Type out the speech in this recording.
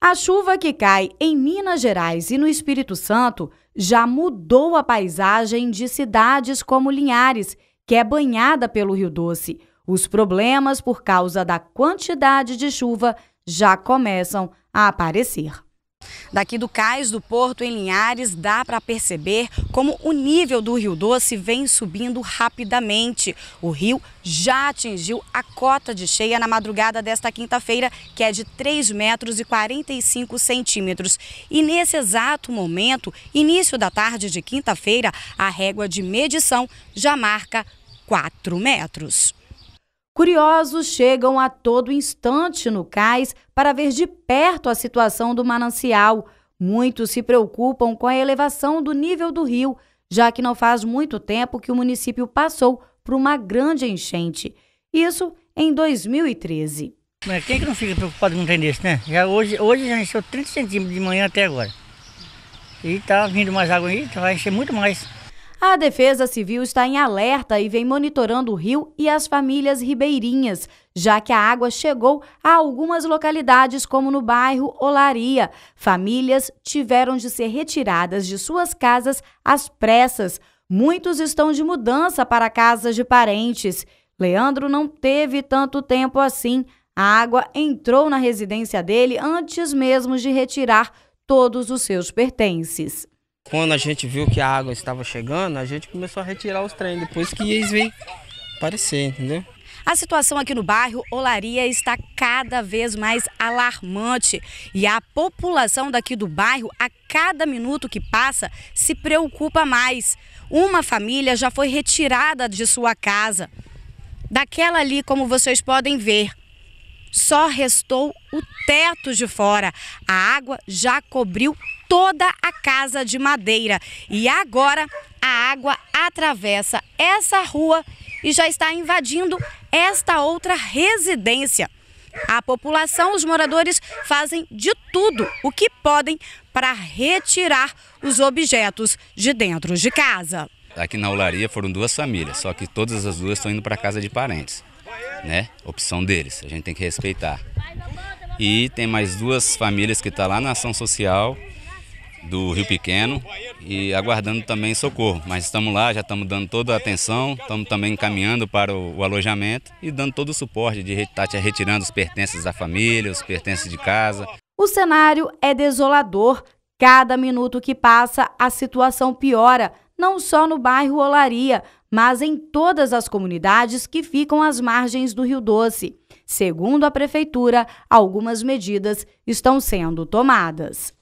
A chuva que cai em Minas Gerais e no Espírito Santo já mudou a paisagem de cidades como Linhares, que é banhada pelo Rio Doce. Os problemas por causa da quantidade de chuva já começam a aparecer. Daqui do cais do porto em Linhares dá para perceber como o nível do Rio Doce vem subindo rapidamente. O rio já atingiu a cota de cheia na madrugada desta quinta-feira, que é de 3 metros e 45 centímetros. E nesse exato momento, início da tarde de quinta-feira, a régua de medição já marca 4 metros. Curiosos chegam a todo instante no cais para ver de perto a situação do manancial. Muitos se preocupam com a elevação do nível do rio, já que não faz muito tempo que o município passou por uma grande enchente. Isso em 2013. quem é que não fica preocupado com um trem desse, né? Já hoje, hoje já encheu 30 centímetros de manhã até agora. E tá vindo mais água aí, vai encher muito mais. A Defesa Civil está em alerta e vem monitorando o rio e as famílias ribeirinhas, já que a água chegou a algumas localidades, como no bairro Olaria. Famílias tiveram de ser retiradas de suas casas às pressas. Muitos estão de mudança para casas de parentes. Leandro não teve tanto tempo assim. A água entrou na residência dele antes mesmo de retirar todos os seus pertences. Quando a gente viu que a água estava chegando, a gente começou a retirar os trem, depois que eles vêm aparecer, entendeu? A situação aqui no bairro Olaria está cada vez mais alarmante e a população daqui do bairro, a cada minuto que passa, se preocupa mais. Uma família já foi retirada de sua casa. Daquela ali, como vocês podem ver, só restou o teto de fora. A água já cobriu toda a casa de madeira. E agora a água atravessa essa rua e já está invadindo esta outra residência. A população, os moradores fazem de tudo o que podem para retirar os objetos de dentro de casa. Aqui na olaria foram duas famílias, só que todas as duas estão indo para casa de parentes, né? Opção deles, a gente tem que respeitar. E tem mais duas famílias que estão tá lá na ação social do Rio Pequeno e aguardando também socorro. Mas estamos lá, já estamos dando toda a atenção, estamos também encaminhando para o, o alojamento e dando todo o suporte de estar tá retirando os pertences da família, os pertences de casa. O cenário é desolador. Cada minuto que passa, a situação piora, não só no bairro Olaria, mas em todas as comunidades que ficam às margens do Rio Doce. Segundo a prefeitura, algumas medidas estão sendo tomadas.